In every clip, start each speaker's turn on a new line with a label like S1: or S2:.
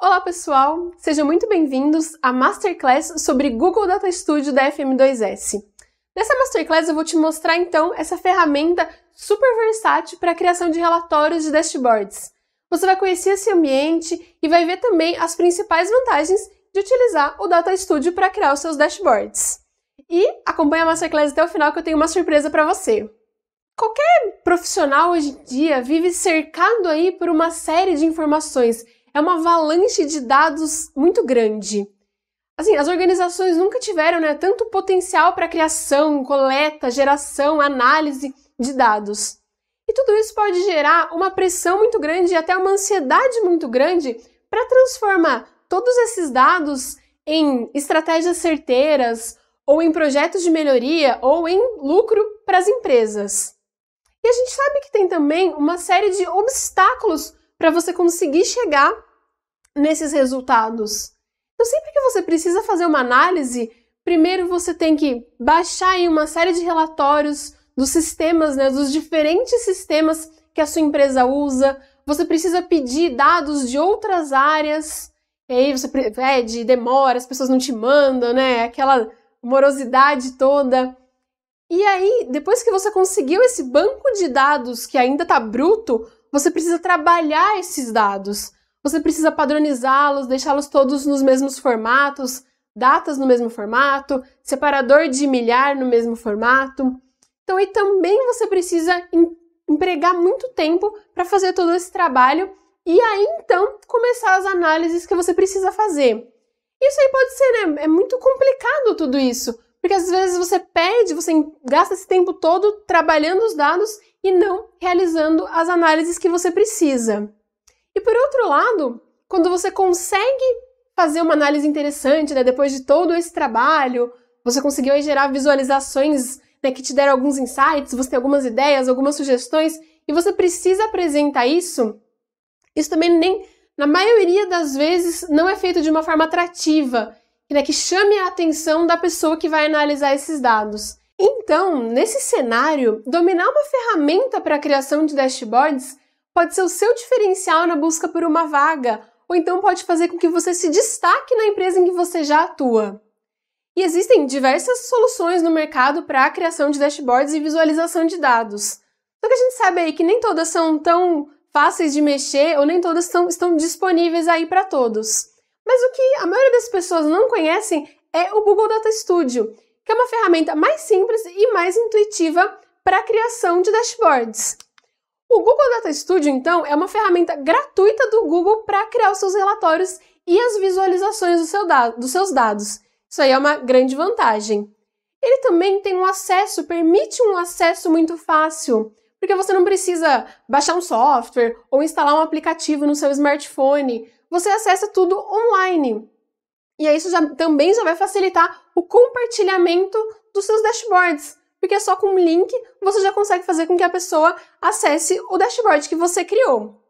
S1: Olá pessoal, sejam muito bem-vindos à Masterclass sobre Google Data Studio da FM2S. Nessa Masterclass eu vou te mostrar então essa ferramenta super versátil para a criação de relatórios de dashboards. Você vai conhecer esse ambiente e vai ver também as principais vantagens de utilizar o Data Studio para criar os seus dashboards. E acompanhe a Masterclass até o final que eu tenho uma surpresa para você. Qualquer profissional hoje em dia vive cercado aí por uma série de informações é uma avalanche de dados muito grande. Assim, as organizações nunca tiveram né, tanto potencial para criação, coleta, geração, análise de dados. E tudo isso pode gerar uma pressão muito grande e até uma ansiedade muito grande para transformar todos esses dados em estratégias certeiras, ou em projetos de melhoria, ou em lucro para as empresas. E a gente sabe que tem também uma série de obstáculos para você conseguir chegar nesses resultados. Então, sempre que você precisa fazer uma análise, primeiro você tem que baixar aí uma série de relatórios dos sistemas, né, dos diferentes sistemas que a sua empresa usa. Você precisa pedir dados de outras áreas. E aí você pede, é, demora, as pessoas não te mandam, né? Aquela morosidade toda. E aí, depois que você conseguiu esse banco de dados que ainda está bruto, você precisa trabalhar esses dados. Você precisa padronizá-los, deixá-los todos nos mesmos formatos, datas no mesmo formato, separador de milhar no mesmo formato. Então, e também você precisa em, empregar muito tempo para fazer todo esse trabalho e aí então começar as análises que você precisa fazer. Isso aí pode ser, né? É muito complicado tudo isso, porque às vezes você perde, você gasta esse tempo todo trabalhando os dados e não realizando as análises que você precisa. E por outro lado, quando você consegue fazer uma análise interessante, né, depois de todo esse trabalho, você conseguiu gerar visualizações né, que te deram alguns insights, você tem algumas ideias, algumas sugestões, e você precisa apresentar isso, isso também nem, na maioria das vezes, não é feito de uma forma atrativa, né, que chame a atenção da pessoa que vai analisar esses dados. Então, nesse cenário, dominar uma ferramenta para a criação de dashboards pode ser o seu diferencial na busca por uma vaga, ou então pode fazer com que você se destaque na empresa em que você já atua. E existem diversas soluções no mercado para a criação de dashboards e visualização de dados. Só que a gente sabe aí que nem todas são tão fáceis de mexer ou nem todas estão, estão disponíveis aí para todos. Mas o que a maioria das pessoas não conhecem é o Google Data Studio, que é uma ferramenta mais simples e mais intuitiva para a criação de dashboards. O Google Data Studio, então, é uma ferramenta gratuita do Google para criar os seus relatórios e as visualizações do seu dos seus dados. Isso aí é uma grande vantagem. Ele também tem um acesso, permite um acesso muito fácil, porque você não precisa baixar um software ou instalar um aplicativo no seu smartphone. Você acessa tudo online. E aí isso já, também já vai facilitar o compartilhamento dos seus dashboards, porque só com um link você já consegue fazer com que a pessoa acesse o dashboard que você criou.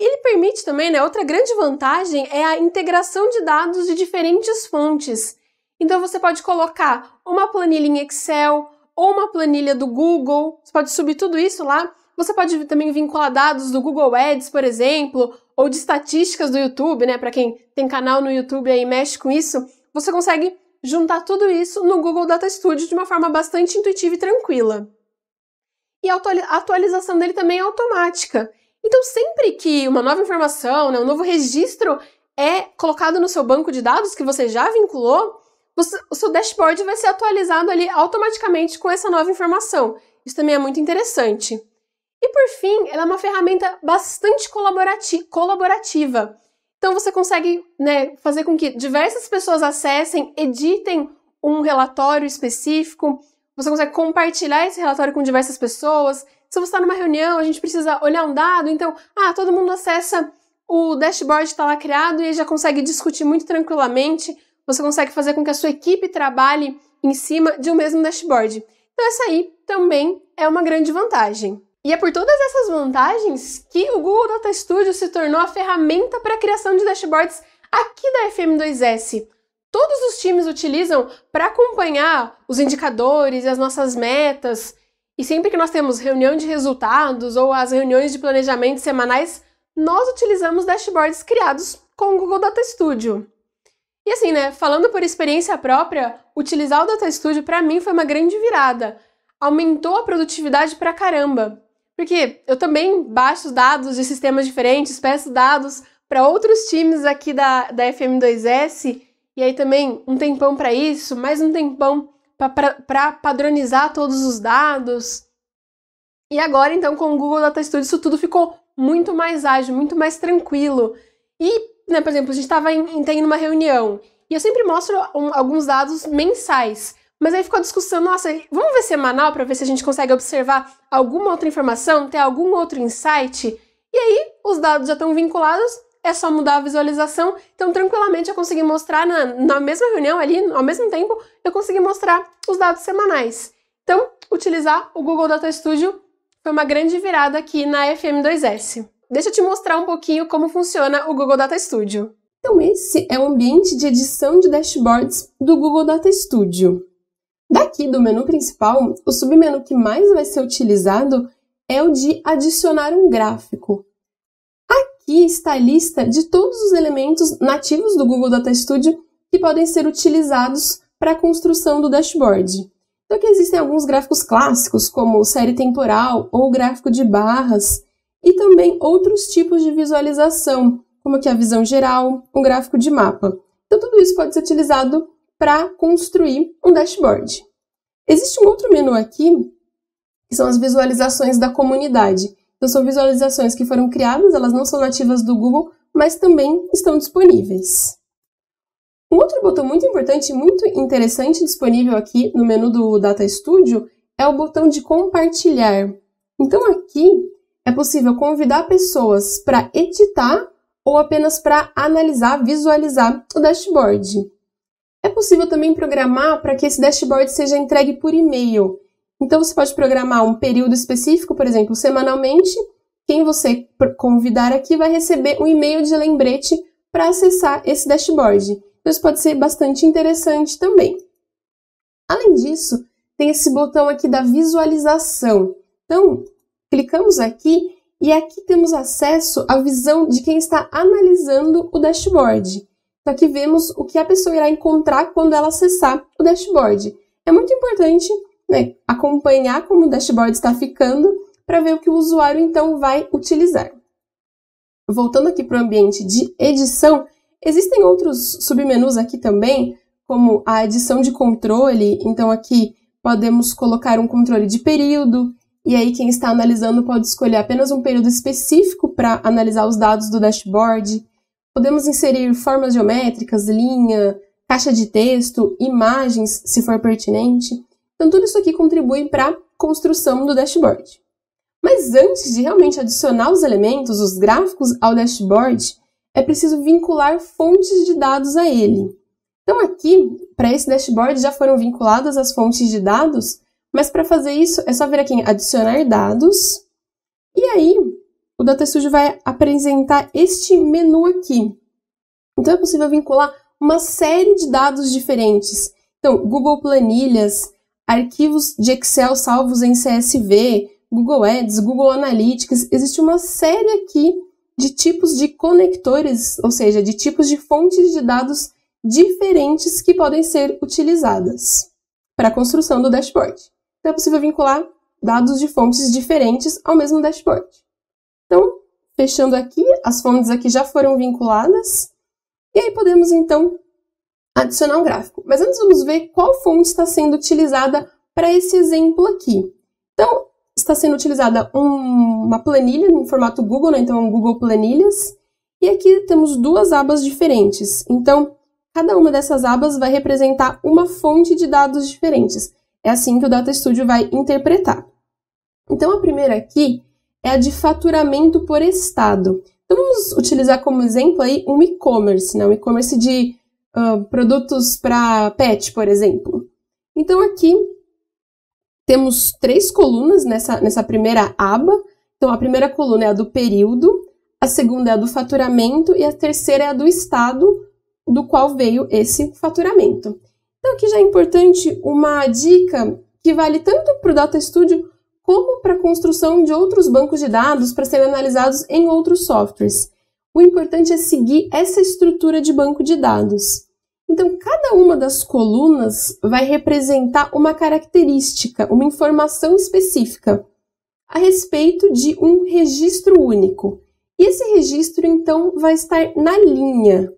S1: Ele permite também, né, outra grande vantagem é a integração de dados de diferentes fontes. Então você pode colocar uma planilha em Excel ou uma planilha do Google, você pode subir tudo isso lá. Você pode também vincular dados do Google Ads, por exemplo, ou de estatísticas do YouTube, né, para quem tem canal no YouTube aí, mexe com isso, você consegue juntar tudo isso no Google Data Studio de uma forma bastante intuitiva e tranquila. E a atualização dele também é automática. Então, sempre que uma nova informação, né, um novo registro é colocado no seu banco de dados que você já vinculou, você, o seu dashboard vai ser atualizado ali automaticamente com essa nova informação. Isso também é muito interessante. E por fim, ela é uma ferramenta bastante colaborati colaborativa. Então você consegue né, fazer com que diversas pessoas acessem, editem um relatório específico, você consegue compartilhar esse relatório com diversas pessoas. Se você está numa reunião, a gente precisa olhar um dado, então, ah, todo mundo acessa o dashboard está lá criado e já consegue discutir muito tranquilamente. Você consegue fazer com que a sua equipe trabalhe em cima de um mesmo dashboard. Então, essa aí também é uma grande vantagem. E é por todas essas vantagens que o Google Data Studio se tornou a ferramenta para a criação de dashboards aqui da FM2S. Todos os times utilizam para acompanhar os indicadores e as nossas metas. E sempre que nós temos reunião de resultados ou as reuniões de planejamento semanais, nós utilizamos dashboards criados com o Google Data Studio. E assim, né, falando por experiência própria, utilizar o Data Studio para mim foi uma grande virada. Aumentou a produtividade para caramba porque eu também baixo dados de sistemas diferentes, peço dados para outros times aqui da, da FM2S, e aí também um tempão para isso, mais um tempão para padronizar todos os dados. E agora, então, com o Google Data Studio, isso tudo ficou muito mais ágil, muito mais tranquilo. E, né, por exemplo, a gente estava em, em, uma reunião, e eu sempre mostro um, alguns dados mensais. Mas aí ficou a discussão, nossa, vamos ver semanal é para ver se a gente consegue observar alguma outra informação, ter algum outro insight. E aí, os dados já estão vinculados, é só mudar a visualização. Então, tranquilamente, eu consegui mostrar na, na mesma reunião ali, ao mesmo tempo, eu consegui mostrar os dados semanais. Então, utilizar o Google Data Studio foi uma grande virada aqui na FM2S. Deixa eu te mostrar um pouquinho como funciona o Google Data Studio. Então, esse é o ambiente de edição de dashboards do Google Data Studio. Daqui do menu principal, o submenu que mais vai ser utilizado é o de adicionar um gráfico. Aqui está a lista de todos os elementos nativos do Google Data Studio que podem ser utilizados para a construção do dashboard. Então aqui existem alguns gráficos clássicos, como série temporal ou gráfico de barras, e também outros tipos de visualização, como aqui a visão geral, um gráfico de mapa. Então tudo isso pode ser utilizado para construir um dashboard. Existe um outro menu aqui, que são as visualizações da comunidade. Então, são visualizações que foram criadas, elas não são nativas do Google, mas também estão disponíveis. Um outro botão muito importante muito interessante disponível aqui no menu do Data Studio é o botão de compartilhar. Então aqui é possível convidar pessoas para editar ou apenas para analisar, visualizar o dashboard possível também programar para que esse dashboard seja entregue por e-mail. Então você pode programar um período específico, por exemplo, semanalmente. Quem você convidar aqui vai receber um e-mail de lembrete para acessar esse dashboard. Então, isso pode ser bastante interessante também. Além disso, tem esse botão aqui da visualização. Então, clicamos aqui e aqui temos acesso à visão de quem está analisando o dashboard. Só que vemos o que a pessoa irá encontrar quando ela acessar o dashboard. É muito importante né, acompanhar como o dashboard está ficando para ver o que o usuário então vai utilizar. Voltando aqui para o ambiente de edição, existem outros submenus aqui também, como a adição de controle. Então aqui podemos colocar um controle de período, e aí quem está analisando pode escolher apenas um período específico para analisar os dados do dashboard. Podemos inserir formas geométricas, linha, caixa de texto, imagens, se for pertinente. Então, tudo isso aqui contribui para a construção do dashboard. Mas antes de realmente adicionar os elementos, os gráficos ao dashboard, é preciso vincular fontes de dados a ele. Então, aqui, para esse dashboard, já foram vinculadas as fontes de dados, mas para fazer isso é só vir aqui em adicionar dados. E aí, o DataStudio vai apresentar este menu aqui. Então é possível vincular uma série de dados diferentes. Então, Google Planilhas, arquivos de Excel salvos em CSV, Google Ads, Google Analytics, existe uma série aqui de tipos de conectores, ou seja, de tipos de fontes de dados diferentes que podem ser utilizadas para a construção do dashboard. Então é possível vincular dados de fontes diferentes ao mesmo dashboard. Então, fechando aqui, as fontes aqui já foram vinculadas. E aí podemos, então, adicionar um gráfico. Mas antes vamos ver qual fonte está sendo utilizada para esse exemplo aqui. Então, está sendo utilizada um, uma planilha no formato Google, né? então Google Planilhas. E aqui temos duas abas diferentes. Então, cada uma dessas abas vai representar uma fonte de dados diferentes. É assim que o Data Studio vai interpretar. Então, a primeira aqui é a de faturamento por estado. Então vamos utilizar como exemplo aí um e-commerce, né? um e-commerce de uh, produtos para pet, por exemplo. Então aqui temos três colunas nessa, nessa primeira aba. Então a primeira coluna é a do período, a segunda é a do faturamento e a terceira é a do estado do qual veio esse faturamento. Então aqui já é importante uma dica que vale tanto para o Data Studio como para a construção de outros bancos de dados para serem analisados em outros softwares. O importante é seguir essa estrutura de banco de dados. Então, cada uma das colunas vai representar uma característica, uma informação específica a respeito de um registro único. E esse registro, então, vai estar na linha.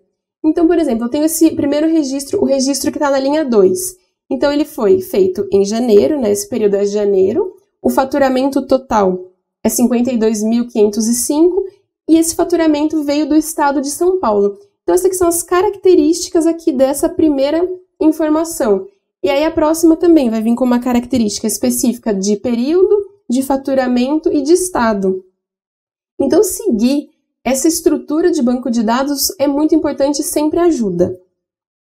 S1: Então, por exemplo, eu tenho esse primeiro registro, o registro que está na linha 2. Então, ele foi feito em janeiro, né? Esse período é janeiro o faturamento total é 52.505 e esse faturamento veio do estado de São Paulo. Então, essas são as características aqui dessa primeira informação. E aí a próxima também vai vir com uma característica específica de período, de faturamento e de estado. Então, seguir essa estrutura de banco de dados é muito importante e sempre ajuda.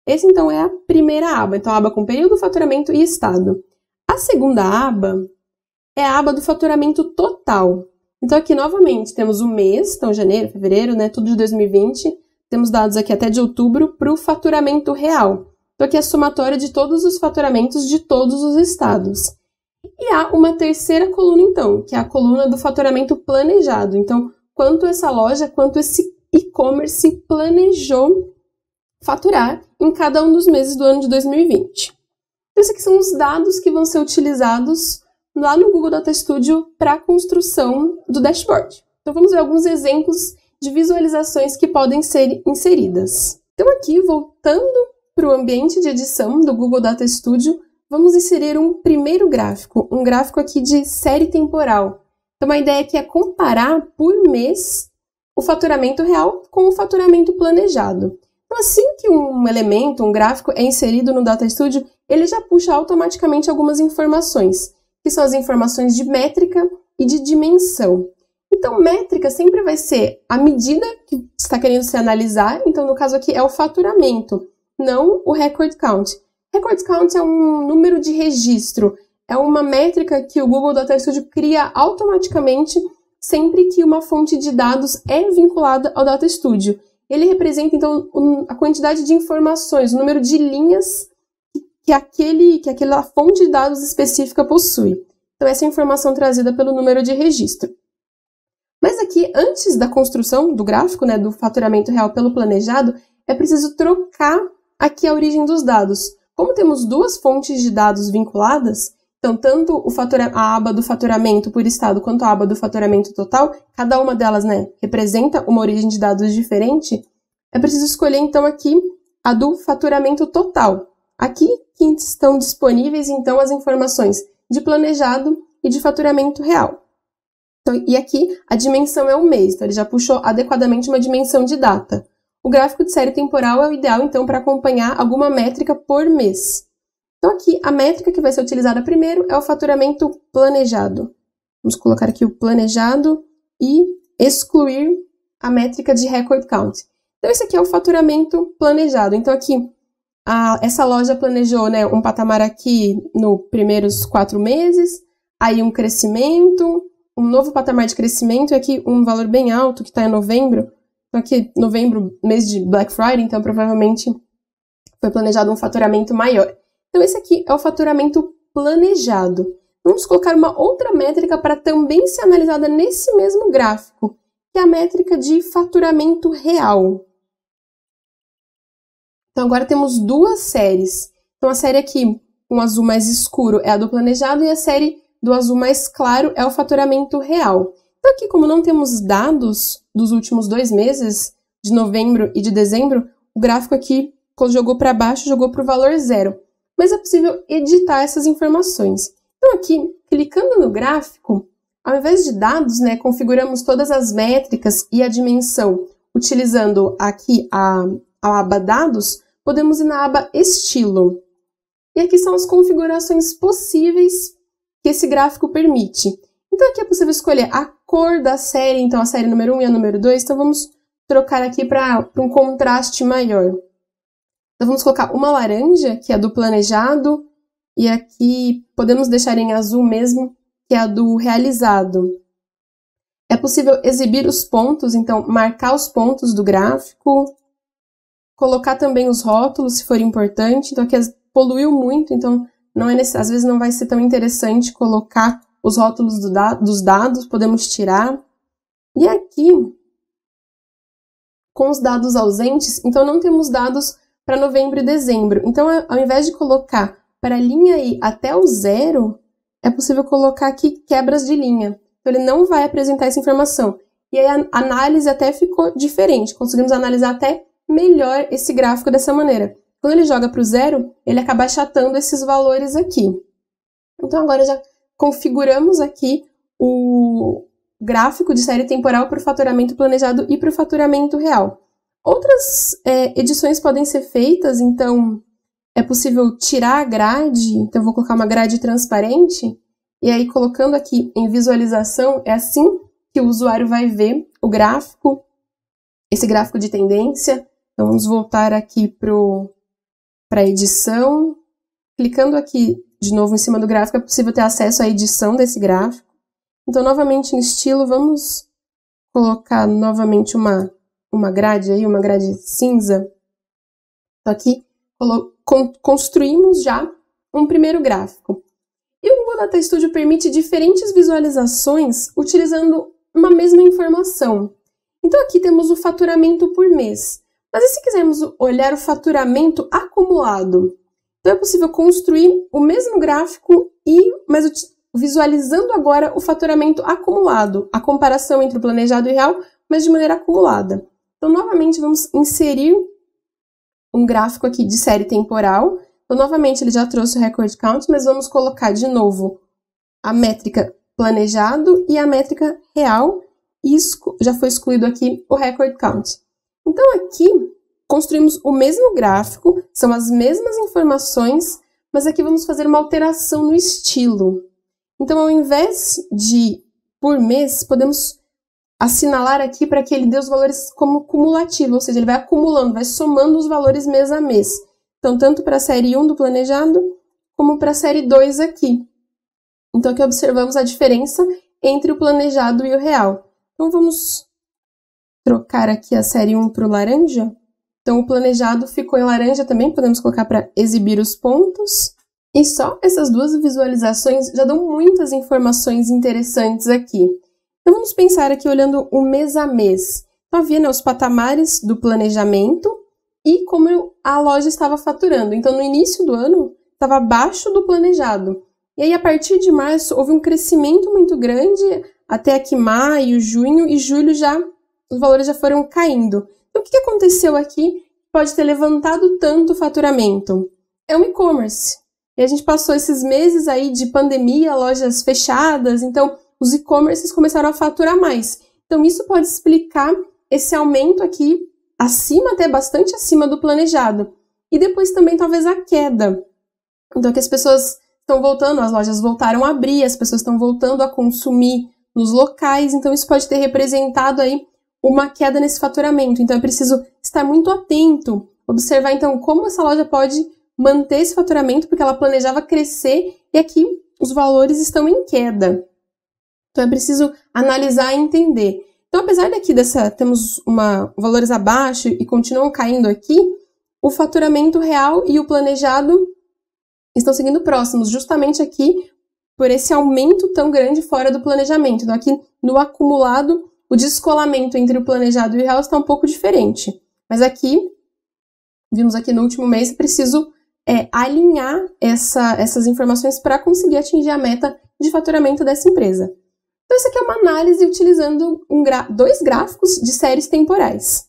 S1: Esse então é a primeira aba, então a aba com período, faturamento e estado. A segunda aba é a aba do faturamento total. Então aqui novamente temos o mês, então janeiro, fevereiro, né, tudo de 2020. Temos dados aqui até de outubro para o faturamento real. Então aqui é a somatória de todos os faturamentos de todos os estados. E há uma terceira coluna então, que é a coluna do faturamento planejado. Então, quanto essa loja, quanto esse e-commerce planejou faturar em cada um dos meses do ano de 2020. Então, esses aqui são os dados que vão ser utilizados lá no Google Data Studio para a construção do dashboard. Então vamos ver alguns exemplos de visualizações que podem ser inseridas. Então aqui, voltando para o ambiente de edição do Google Data Studio, vamos inserir um primeiro gráfico, um gráfico aqui de série temporal. Então a ideia aqui é comparar por mês o faturamento real com o faturamento planejado. Então assim que um elemento, um gráfico é inserido no Data Studio, ele já puxa automaticamente algumas informações que são as informações de métrica e de dimensão. Então, métrica sempre vai ser a medida que está querendo se analisar. Então, no caso aqui é o faturamento, não o record count. Record count é um número de registro, é uma métrica que o Google Data Studio cria automaticamente sempre que uma fonte de dados é vinculada ao Data Studio. Ele representa, então, a quantidade de informações, o número de linhas que, aquele, que aquela fonte de dados específica possui. Então, essa é a informação trazida pelo número de registro. Mas aqui, antes da construção do gráfico, né, do faturamento real pelo planejado, é preciso trocar aqui a origem dos dados. Como temos duas fontes de dados vinculadas, então tanto a aba do faturamento por estado quanto a aba do faturamento total, cada uma delas né, representa uma origem de dados diferente, é preciso escolher então aqui a do faturamento total. Aqui que estão disponíveis então as informações de planejado e de faturamento real. Então, e aqui a dimensão é o mês, então ele já puxou adequadamente uma dimensão de data. O gráfico de série temporal é o ideal então para acompanhar alguma métrica por mês. Então aqui a métrica que vai ser utilizada primeiro é o faturamento planejado. Vamos colocar aqui o planejado e excluir a métrica de record count. Então, esse aqui é o faturamento planejado. Então, aqui a, essa loja planejou né, um patamar aqui nos primeiros quatro meses, aí um crescimento, um novo patamar de crescimento e aqui um valor bem alto que está em novembro. só então, aqui novembro, mês de Black Friday, então provavelmente foi planejado um faturamento maior. Então esse aqui é o faturamento planejado. Vamos colocar uma outra métrica para também ser analisada nesse mesmo gráfico, que é a métrica de faturamento real. Então agora temos duas séries. Então a série aqui com um azul mais escuro é a do planejado e a série do azul mais claro é o faturamento real. Então aqui como não temos dados dos últimos dois meses, de novembro e de dezembro, o gráfico aqui jogou para baixo, jogou para o valor zero. Mas é possível editar essas informações. Então aqui, clicando no gráfico, ao invés de dados, né, configuramos todas as métricas e a dimensão, utilizando aqui a a aba Dados, podemos ir na aba Estilo. E aqui são as configurações possíveis que esse gráfico permite. Então aqui é possível escolher a cor da série, então a série número 1 e a número 2, então vamos trocar aqui para um contraste maior. Então vamos colocar uma laranja, que é a do planejado, e aqui podemos deixar em azul mesmo, que é a do realizado. É possível exibir os pontos, então marcar os pontos do gráfico. Colocar também os rótulos, se for importante. Então, aqui poluiu muito, então não é necess... às vezes não vai ser tão interessante colocar os rótulos do da... dos dados, podemos tirar. E aqui, com os dados ausentes, então não temos dados para novembro e dezembro. Então, ao invés de colocar para a linha I até o zero, é possível colocar aqui quebras de linha. Então, ele não vai apresentar essa informação. E aí a análise até ficou diferente. Conseguimos analisar até melhor esse gráfico dessa maneira. Quando ele joga para o zero, ele acaba achatando esses valores aqui. Então agora já configuramos aqui o gráfico de série temporal para o faturamento planejado e para o faturamento real. Outras é, edições podem ser feitas, então é possível tirar a grade, então eu vou colocar uma grade transparente, e aí colocando aqui em visualização, é assim que o usuário vai ver o gráfico, esse gráfico de tendência, então vamos voltar aqui para a edição. Clicando aqui de novo em cima do gráfico, é possível ter acesso à edição desse gráfico. Então, novamente em estilo, vamos colocar novamente uma, uma grade aí, uma grade cinza. Então, aqui construímos já um primeiro gráfico. E o Google Data Studio permite diferentes visualizações utilizando uma mesma informação. Então, aqui temos o faturamento por mês. Mas e se quisermos olhar o faturamento acumulado? Então é possível construir o mesmo gráfico e mas visualizando agora o faturamento acumulado, a comparação entre o planejado e o real, mas de maneira acumulada. Então novamente vamos inserir um gráfico aqui de série temporal. Então novamente ele já trouxe o record count, mas vamos colocar de novo a métrica planejado e a métrica real. E já foi excluído aqui o record count. Então aqui construímos o mesmo gráfico, são as mesmas informações, mas aqui vamos fazer uma alteração no estilo. Então ao invés de por mês, podemos assinalar aqui para que ele dê os valores como cumulativo, ou seja, ele vai acumulando, vai somando os valores mês a mês. Então tanto para a série 1 do planejado, como para a série 2 aqui. Então aqui observamos a diferença entre o planejado e o real. Então vamos trocar aqui a série 1 para o laranja. Então, o planejado ficou em laranja também, podemos colocar para exibir os pontos. E só essas duas visualizações já dão muitas informações interessantes aqui. Então, vamos pensar aqui olhando o mês a mês. Tá então, havia né, os patamares do planejamento e como a loja estava faturando. Então, no início do ano, estava abaixo do planejado. E aí, a partir de março, houve um crescimento muito grande, até aqui maio, junho, e julho já os valores já foram caindo. Então, o que aconteceu aqui pode ter levantado tanto o faturamento? É um e-commerce. E a gente passou esses meses aí de pandemia, lojas fechadas, então os e-commerces começaram a faturar mais. Então, isso pode explicar esse aumento aqui acima, até bastante acima do planejado. E depois também, talvez, a queda. Então, que as pessoas estão voltando, as lojas voltaram a abrir, as pessoas estão voltando a consumir nos locais, então isso pode ter representado aí uma queda nesse faturamento. Então é preciso estar muito atento, observar então como essa loja pode manter esse faturamento, porque ela planejava crescer e aqui os valores estão em queda. Então é preciso analisar e entender. Então, apesar daqui dessa temos uma, valores abaixo e continuam caindo aqui, o faturamento real e o planejado estão seguindo próximos, justamente aqui por esse aumento tão grande fora do planejamento. Então, aqui no acumulado o descolamento entre o planejado e o real está um pouco diferente. Mas aqui, vimos aqui no último mês, preciso é, alinhar essa, essas informações para conseguir atingir a meta de faturamento dessa empresa. Então, isso aqui é uma análise utilizando um dois gráficos de séries temporais.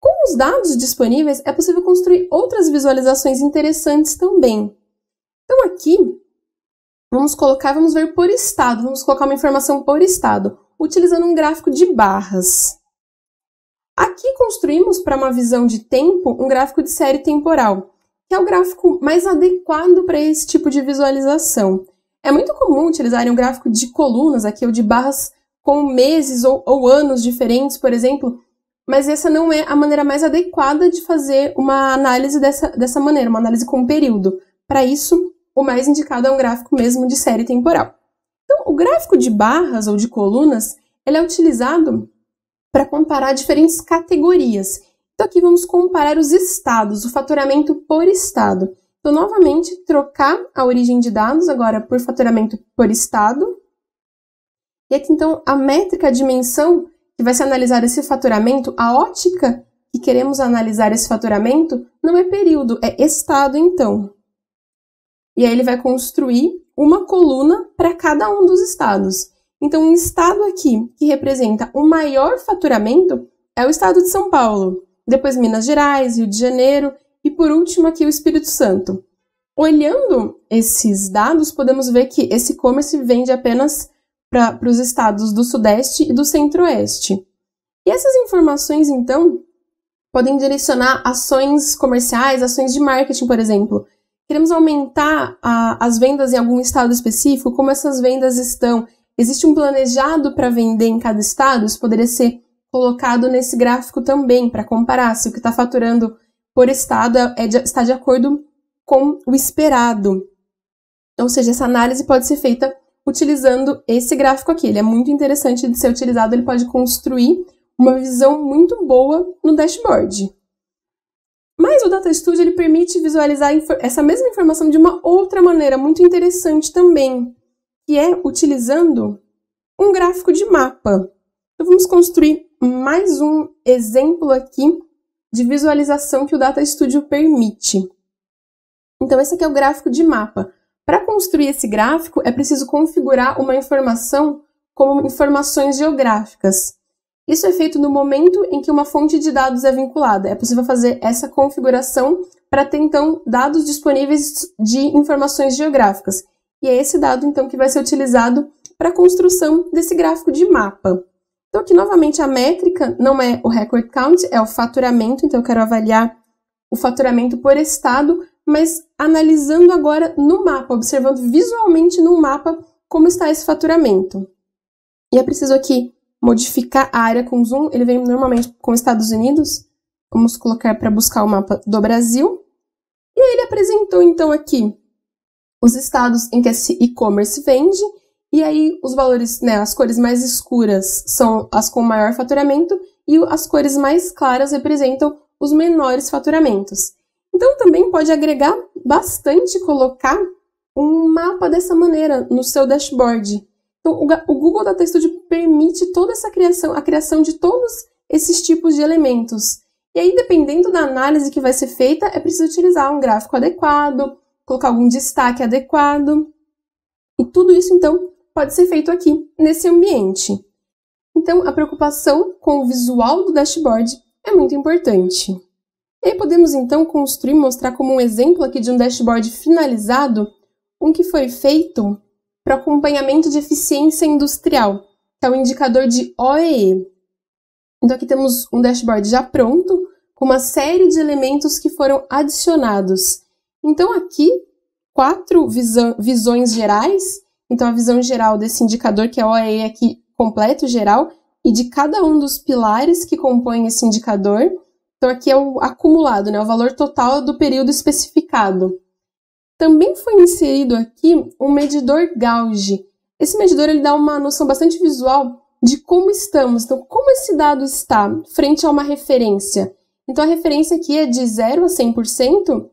S1: Com os dados disponíveis, é possível construir outras visualizações interessantes também. Então, aqui, vamos colocar, vamos ver por estado, vamos colocar uma informação por estado utilizando um gráfico de barras. Aqui construímos para uma visão de tempo um gráfico de série temporal, que é o gráfico mais adequado para esse tipo de visualização. É muito comum utilizarem um gráfico de colunas aqui ou de barras com meses ou, ou anos diferentes, por exemplo, mas essa não é a maneira mais adequada de fazer uma análise dessa, dessa maneira, uma análise com período. Para isso, o mais indicado é um gráfico mesmo de série temporal. Então, o gráfico de barras ou de colunas ele é utilizado para comparar diferentes categorias. Então, aqui vamos comparar os estados, o faturamento por estado. Então, novamente, trocar a origem de dados agora por faturamento por estado. E aqui, então, a métrica, a dimensão que vai ser analisada esse faturamento, a ótica que queremos analisar esse faturamento, não é período, é estado, então. E aí ele vai construir uma coluna para cada um dos estados. Então, um estado aqui que representa o maior faturamento é o estado de São Paulo, depois Minas Gerais, Rio de Janeiro e por último aqui o Espírito Santo. Olhando esses dados, podemos ver que esse e-commerce vende apenas para os estados do Sudeste e do Centro-Oeste. E essas informações, então, podem direcionar ações comerciais, ações de marketing, por exemplo, Queremos aumentar a, as vendas em algum estado específico? Como essas vendas estão? Existe um planejado para vender em cada estado? Isso poderia ser colocado nesse gráfico também, para comparar se o que está faturando por estado é, é de, está de acordo com o esperado. Ou seja, essa análise pode ser feita utilizando esse gráfico aqui. Ele é muito interessante de ser utilizado, ele pode construir uma visão muito boa no dashboard. Mas o Data Studio ele permite visualizar essa mesma informação de uma outra maneira muito interessante também, que é utilizando um gráfico de mapa. Então vamos construir mais um exemplo aqui de visualização que o Data Studio permite. Então esse aqui é o gráfico de mapa. Para construir esse gráfico é preciso configurar uma informação como informações geográficas. Isso é feito no momento em que uma fonte de dados é vinculada. É possível fazer essa configuração para ter então dados disponíveis de informações geográficas. E é esse dado então que vai ser utilizado para a construção desse gráfico de mapa. Então aqui novamente a métrica não é o record count, é o faturamento, então eu quero avaliar o faturamento por estado, mas analisando agora no mapa, observando visualmente no mapa como está esse faturamento. E é preciso aqui modificar a área com zoom, ele vem normalmente com Estados Unidos. Vamos colocar para buscar o mapa do Brasil. E aí ele apresentou então aqui os estados em que esse e-commerce vende, e aí os valores, né, as cores mais escuras são as com maior faturamento e as cores mais claras representam os menores faturamentos. Então também pode agregar bastante colocar um mapa dessa maneira no seu dashboard. Então, o Google Data Studio permite toda essa criação, a criação de todos esses tipos de elementos. E aí, dependendo da análise que vai ser feita, é preciso utilizar um gráfico adequado, colocar algum destaque adequado. E tudo isso, então, pode ser feito aqui, nesse ambiente. Então, a preocupação com o visual do dashboard é muito importante. E aí podemos, então, construir, mostrar como um exemplo aqui de um dashboard finalizado, um que foi feito para acompanhamento de eficiência industrial, que é o indicador de OEE. Então aqui temos um dashboard já pronto, com uma série de elementos que foram adicionados. Então aqui, quatro visões gerais, então a visão geral desse indicador, que é OEE aqui completo, geral, e de cada um dos pilares que compõem esse indicador. Então aqui é o acumulado, né, o valor total do período especificado. Também foi inserido aqui um medidor Gauge. Esse medidor ele dá uma noção bastante visual de como estamos, então como esse dado está frente a uma referência. Então a referência aqui é de 0 a 100%,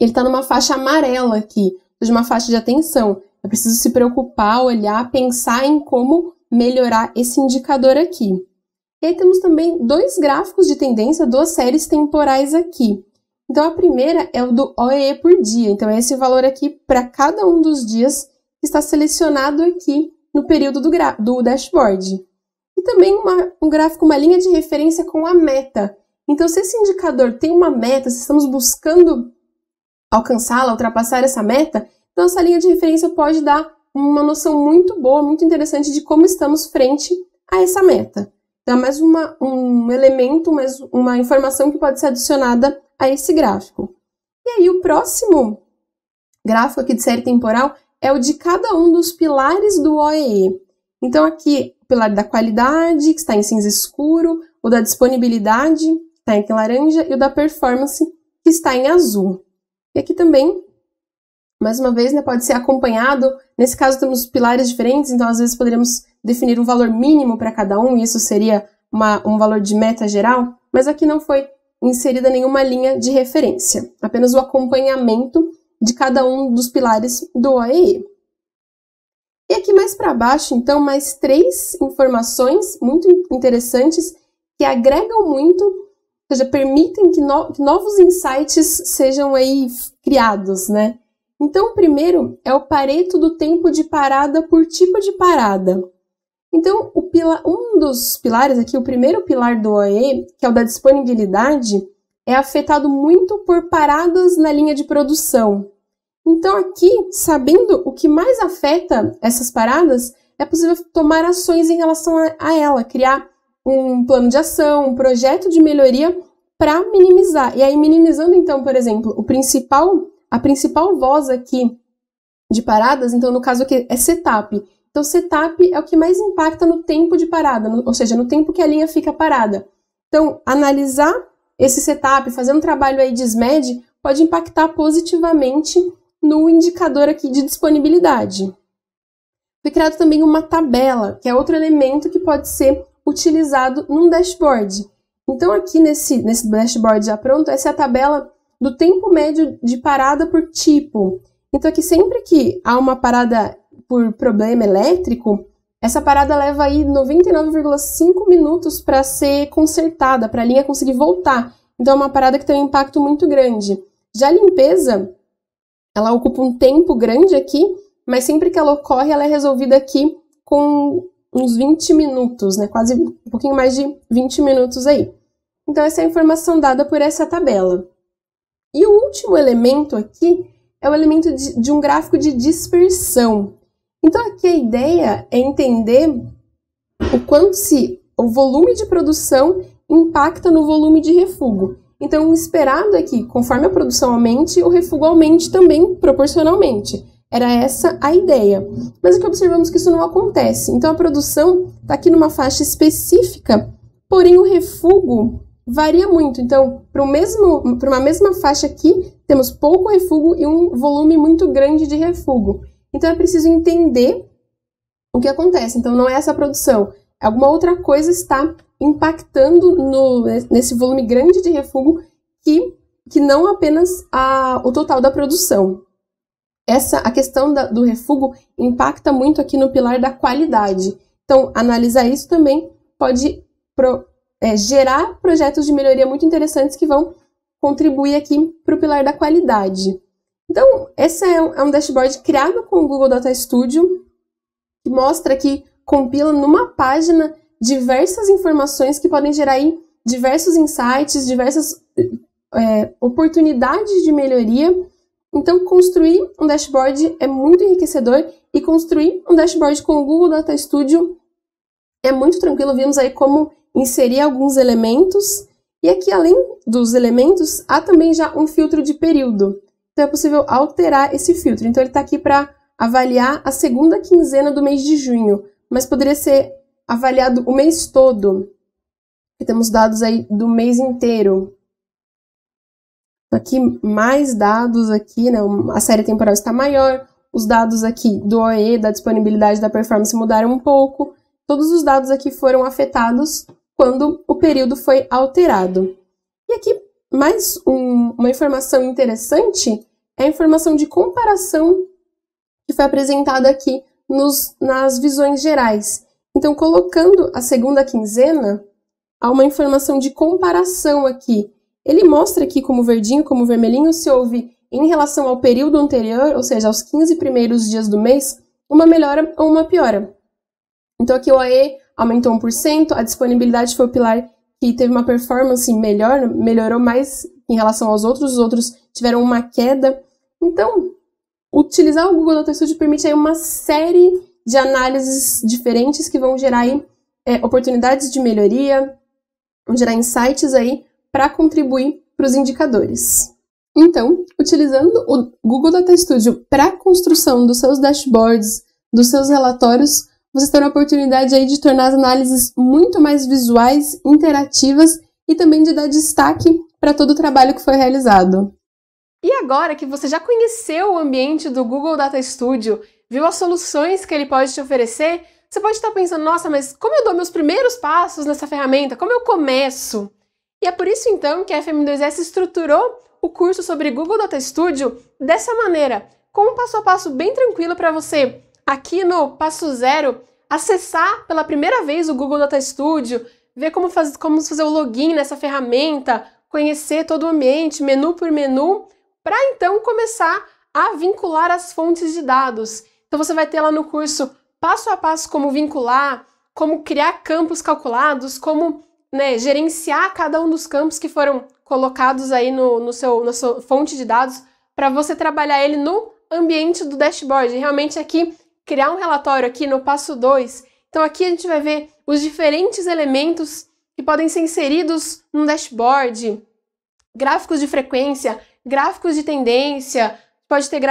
S1: ele está numa faixa amarela aqui, de uma faixa de atenção. É preciso se preocupar, olhar, pensar em como melhorar esse indicador aqui. E aí temos também dois gráficos de tendência, duas séries temporais aqui. Então, a primeira é o do OEE por dia. Então, é esse valor aqui para cada um dos dias que está selecionado aqui no período do, do dashboard. E também uma, um gráfico, uma linha de referência com a meta. Então, se esse indicador tem uma meta, se estamos buscando alcançá-la, ultrapassar essa meta, então essa linha de referência pode dar uma noção muito boa, muito interessante de como estamos frente a essa meta. Então, é mais uma, um elemento, mais uma informação que pode ser adicionada a esse gráfico. E aí o próximo gráfico aqui de série temporal é o de cada um dos pilares do OEE. Então aqui o pilar da qualidade, que está em cinza escuro, o da disponibilidade, que está em laranja, e o da performance, que está em azul. E aqui também, mais uma vez, né, pode ser acompanhado. Nesse caso, temos pilares diferentes, então às vezes poderíamos definir um valor mínimo para cada um, e isso seria uma, um valor de meta geral, mas aqui não foi inserida nenhuma linha de referência, apenas o acompanhamento de cada um dos pilares do OEE. E aqui mais para baixo, então, mais três informações muito interessantes que agregam muito, ou seja, permitem que, no, que novos insights sejam aí criados, né? Então, o primeiro é o Pareto do tempo de parada por tipo de parada. Então, um dos pilares aqui, o primeiro pilar do OE, que é o da disponibilidade, é afetado muito por paradas na linha de produção. Então, aqui, sabendo o que mais afeta essas paradas, é possível tomar ações em relação a, a ela, criar um plano de ação, um projeto de melhoria para minimizar. E aí, minimizando, então, por exemplo, o principal, a principal voz aqui de paradas, então, no caso aqui é setup. Então, setup é o que mais impacta no tempo de parada, no, ou seja, no tempo que a linha fica parada. Então, analisar esse setup, fazer um trabalho aí de SMED, pode impactar positivamente no indicador aqui de disponibilidade. Foi criado também uma tabela, que é outro elemento que pode ser utilizado num dashboard. Então, aqui nesse, nesse dashboard já pronto, essa é a tabela do tempo médio de parada por tipo. Então, aqui sempre que há uma parada por problema elétrico, essa parada leva aí 99,5 minutos para ser consertada, para a linha conseguir voltar. Então é uma parada que tem um impacto muito grande. Já a limpeza, ela ocupa um tempo grande aqui, mas sempre que ela ocorre, ela é resolvida aqui com uns 20 minutos, né? Quase um pouquinho mais de 20 minutos aí. Então essa é a informação dada por essa tabela. E o último elemento aqui é o elemento de, de um gráfico de dispersão. Então aqui a ideia é entender o quanto se o volume de produção impacta no volume de refugo. Então o esperado é que, conforme a produção aumente, o refugo aumente também proporcionalmente. Era essa a ideia. Mas o é que observamos que isso não acontece. Então a produção está aqui numa faixa específica, porém o refugo varia muito. Então, para uma mesma faixa aqui, temos pouco refugo e um volume muito grande de refugo. Então é preciso entender o que acontece. Então não é essa produção, alguma outra coisa está impactando no, né, nesse volume grande de refugo que, que não apenas a, o total da produção. Essa a questão da, do refugo impacta muito aqui no pilar da qualidade. Então analisar isso também pode pro, é, gerar projetos de melhoria muito interessantes que vão contribuir aqui para o pilar da qualidade. Então, esse é, é um dashboard criado com o Google Data Studio, que mostra que compila numa página diversas informações que podem gerar aí diversos insights, diversas é, oportunidades de melhoria. Então, construir um dashboard é muito enriquecedor e construir um dashboard com o Google Data Studio é muito tranquilo. Vimos aí como inserir alguns elementos. E aqui, além dos elementos, há também já um filtro de período. Então é possível alterar esse filtro. Então ele está aqui para avaliar a segunda quinzena do mês de junho, mas poderia ser avaliado o mês todo. E temos dados aí do mês inteiro. Aqui mais dados aqui, né? A série temporal está maior. Os dados aqui do OE, da disponibilidade da performance mudaram um pouco. Todos os dados aqui foram afetados quando o período foi alterado. E aqui mais um, uma informação interessante é a informação de comparação que foi apresentada aqui nos, nas visões gerais. Então, colocando a segunda quinzena, há uma informação de comparação aqui. Ele mostra aqui como verdinho, como vermelhinho, se houve em relação ao período anterior, ou seja, aos 15 primeiros dias do mês, uma melhora ou uma piora. Então, aqui o AE aumentou 1%, a disponibilidade foi o pilar que teve uma performance melhor, melhorou mais em relação aos outros, os outros tiveram uma queda. Então, utilizar o Google Data Studio permite aí uma série de análises diferentes que vão gerar aí, é, oportunidades de melhoria, vão gerar insights aí para contribuir para os indicadores. Então, utilizando o Google Data Studio para a construção dos seus dashboards, dos seus relatórios, vocês terão a oportunidade aí de tornar as análises muito mais visuais, interativas e também de dar destaque para todo o trabalho que foi realizado. E agora que você já conheceu o ambiente do Google Data Studio, viu as soluções que ele pode te oferecer, você pode estar pensando, nossa, mas como eu dou meus primeiros passos nessa ferramenta? Como eu começo? E é por isso então que a FM2S estruturou o curso sobre Google Data Studio dessa maneira, com um passo a passo bem tranquilo para você, aqui no passo zero, acessar pela primeira vez o Google Data Studio, ver como, faz, como fazer o login nessa ferramenta, conhecer todo o ambiente, menu por menu, para então começar a vincular as fontes de dados. Então você vai ter lá no curso passo a passo como vincular, como criar campos calculados, como né, gerenciar cada um dos campos que foram colocados aí no, no seu, na sua fonte de dados para você trabalhar ele no ambiente do dashboard. realmente aqui criar um relatório aqui no passo 2. Então aqui a gente vai ver os diferentes elementos que podem ser inseridos no dashboard, gráficos de frequência, gráficos de tendência, pode ter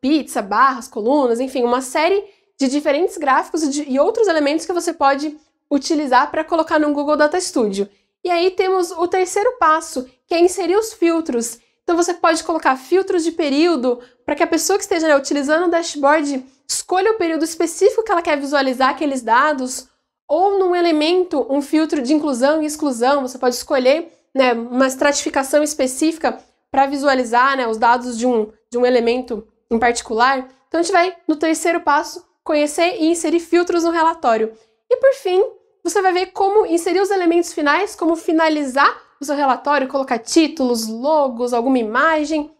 S1: pizza, barras, colunas, enfim, uma série de diferentes gráficos e outros elementos que você pode utilizar para colocar no Google Data Studio. E aí temos o terceiro passo, que é inserir os filtros. Então você pode colocar filtros de período para que a pessoa que esteja né, utilizando o dashboard escolha o período específico que ela quer visualizar aqueles dados ou num elemento um filtro de inclusão e exclusão. Você pode escolher né, uma estratificação específica para visualizar né, os dados de um, de um elemento em particular. Então, a gente vai, no terceiro passo, conhecer e inserir filtros no relatório. E, por fim, você vai ver como inserir os elementos finais, como finalizar o seu relatório, colocar títulos, logos, alguma imagem.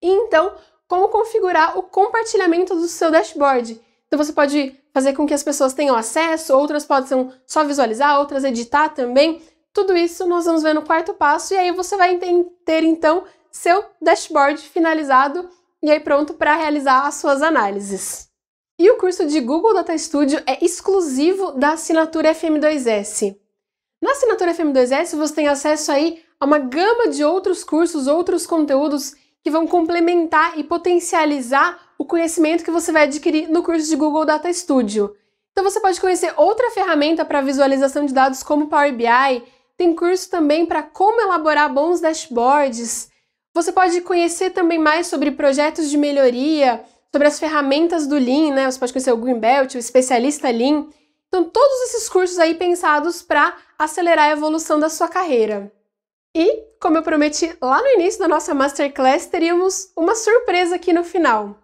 S1: E, então, como configurar o compartilhamento do seu dashboard. Então, você pode fazer com que as pessoas tenham acesso, outras podem só visualizar, outras editar também. Tudo isso nós vamos ver no quarto passo e aí você vai ter então seu dashboard finalizado e aí pronto para realizar as suas análises. E o curso de Google Data Studio é exclusivo da assinatura FM2S. Na assinatura FM2S você tem acesso aí a uma gama de outros cursos, outros conteúdos que vão complementar e potencializar o conhecimento que você vai adquirir no curso de Google Data Studio. Então você pode conhecer outra ferramenta para visualização de dados como Power BI, tem curso também para como elaborar bons dashboards. Você pode conhecer também mais sobre projetos de melhoria, sobre as ferramentas do Lean, né? Você pode conhecer o Greenbelt, o especialista Lean. Então, todos esses cursos aí pensados para acelerar a evolução da sua carreira. E, como eu prometi lá no início da nossa masterclass, teríamos uma surpresa aqui no final.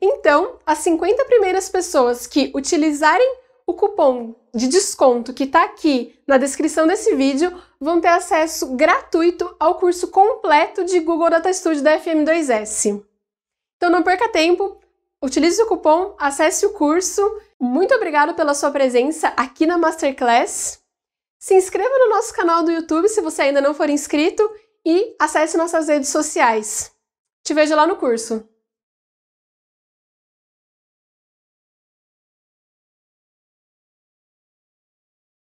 S1: Então, as 50 primeiras pessoas que utilizarem o cupom de desconto que está aqui na descrição desse vídeo vão ter acesso gratuito ao curso completo de Google Data Studio da FM2S. Então não perca tempo, utilize o cupom, acesse o curso. Muito obrigado pela sua presença aqui na Masterclass. Se inscreva no nosso canal do YouTube se você ainda não for inscrito e acesse nossas redes sociais. Te vejo lá no curso.